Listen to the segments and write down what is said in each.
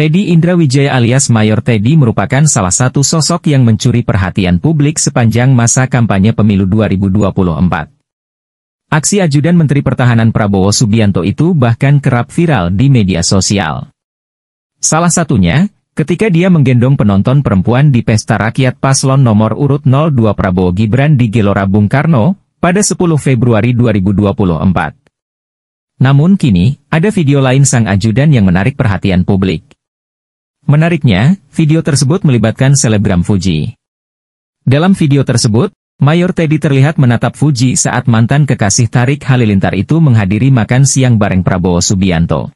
Teddy Indra Wijaya alias Mayor Teddy merupakan salah satu sosok yang mencuri perhatian publik sepanjang masa kampanye pemilu 2024. Aksi ajudan Menteri Pertahanan Prabowo Subianto itu bahkan kerap viral di media sosial. Salah satunya, ketika dia menggendong penonton perempuan di Pesta Rakyat Paslon nomor urut 02 Prabowo Gibran di Gelora Bung Karno, pada 10 Februari 2024. Namun kini, ada video lain sang ajudan yang menarik perhatian publik. Menariknya, video tersebut melibatkan selebgram Fuji. Dalam video tersebut, Mayor Teddy terlihat menatap Fuji saat mantan kekasih Tarik Halilintar itu menghadiri makan siang bareng Prabowo Subianto.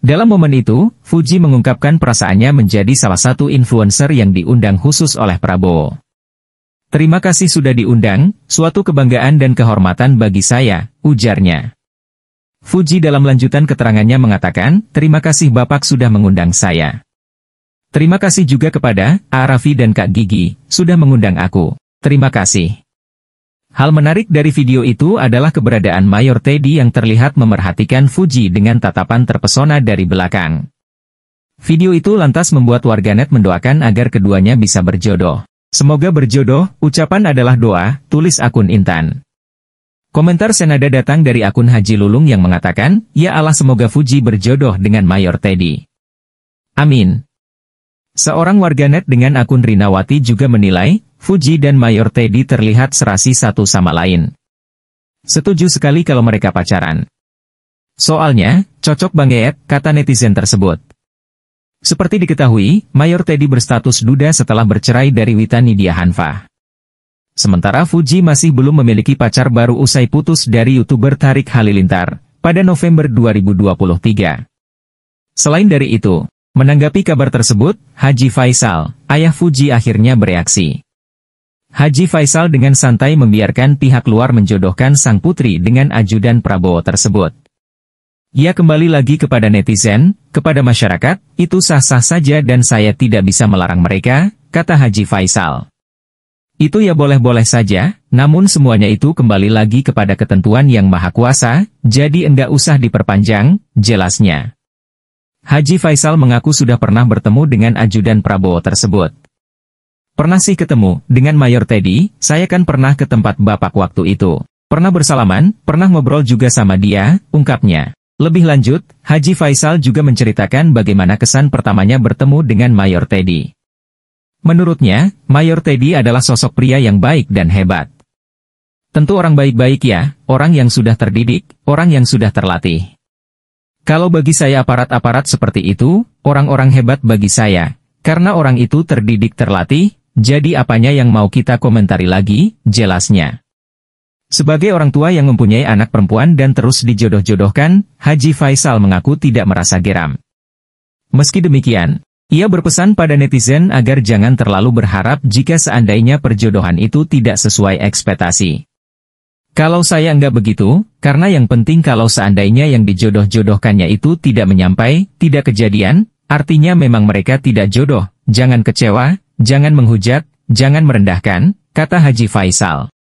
Dalam momen itu, Fuji mengungkapkan perasaannya menjadi salah satu influencer yang diundang khusus oleh Prabowo. Terima kasih sudah diundang, suatu kebanggaan dan kehormatan bagi saya, ujarnya. Fuji dalam lanjutan keterangannya mengatakan, terima kasih Bapak sudah mengundang saya. Terima kasih juga kepada Arafi dan Kak Gigi, sudah mengundang aku. Terima kasih. Hal menarik dari video itu adalah keberadaan Mayor Teddy yang terlihat memerhatikan Fuji dengan tatapan terpesona dari belakang. Video itu lantas membuat warganet mendoakan agar keduanya bisa berjodoh. Semoga berjodoh, ucapan adalah doa, tulis akun Intan. Komentar senada datang dari akun Haji Lulung yang mengatakan, Ya Allah semoga Fuji berjodoh dengan Mayor Teddy. Amin. Seorang warganet dengan akun Rinawati juga menilai, Fuji dan Mayor Teddy terlihat serasi satu sama lain. Setuju sekali kalau mereka pacaran. Soalnya, cocok banget, kata netizen tersebut. Seperti diketahui, Mayor Teddy berstatus duda setelah bercerai dari Wita Nidia Hanfa. Sementara Fuji masih belum memiliki pacar baru usai putus dari YouTuber Tarik Halilintar, pada November 2023. Selain dari itu, Menanggapi kabar tersebut, Haji Faisal, ayah Fuji akhirnya bereaksi. Haji Faisal dengan santai membiarkan pihak luar menjodohkan sang putri dengan ajudan Prabowo tersebut. Ia kembali lagi kepada netizen, kepada masyarakat, itu sah-sah saja dan saya tidak bisa melarang mereka, kata Haji Faisal. Itu ya boleh-boleh saja, namun semuanya itu kembali lagi kepada ketentuan yang maha kuasa, jadi enggak usah diperpanjang, jelasnya. Haji Faisal mengaku sudah pernah bertemu dengan ajudan Prabowo tersebut. Pernah sih ketemu, dengan Mayor Teddy, saya kan pernah ke tempat Bapak waktu itu. Pernah bersalaman, pernah ngobrol juga sama dia, ungkapnya. Lebih lanjut, Haji Faisal juga menceritakan bagaimana kesan pertamanya bertemu dengan Mayor Teddy. Menurutnya, Mayor Teddy adalah sosok pria yang baik dan hebat. Tentu orang baik-baik ya, orang yang sudah terdidik, orang yang sudah terlatih. Kalau bagi saya aparat-aparat seperti itu, orang-orang hebat bagi saya, karena orang itu terdidik terlatih, jadi apanya yang mau kita komentari lagi, jelasnya. Sebagai orang tua yang mempunyai anak perempuan dan terus dijodoh-jodohkan, Haji Faisal mengaku tidak merasa geram. Meski demikian, ia berpesan pada netizen agar jangan terlalu berharap jika seandainya perjodohan itu tidak sesuai ekspektasi. Kalau saya enggak begitu, karena yang penting kalau seandainya yang dijodoh-jodohkannya itu tidak menyampai, tidak kejadian, artinya memang mereka tidak jodoh, jangan kecewa, jangan menghujat, jangan merendahkan, kata Haji Faisal.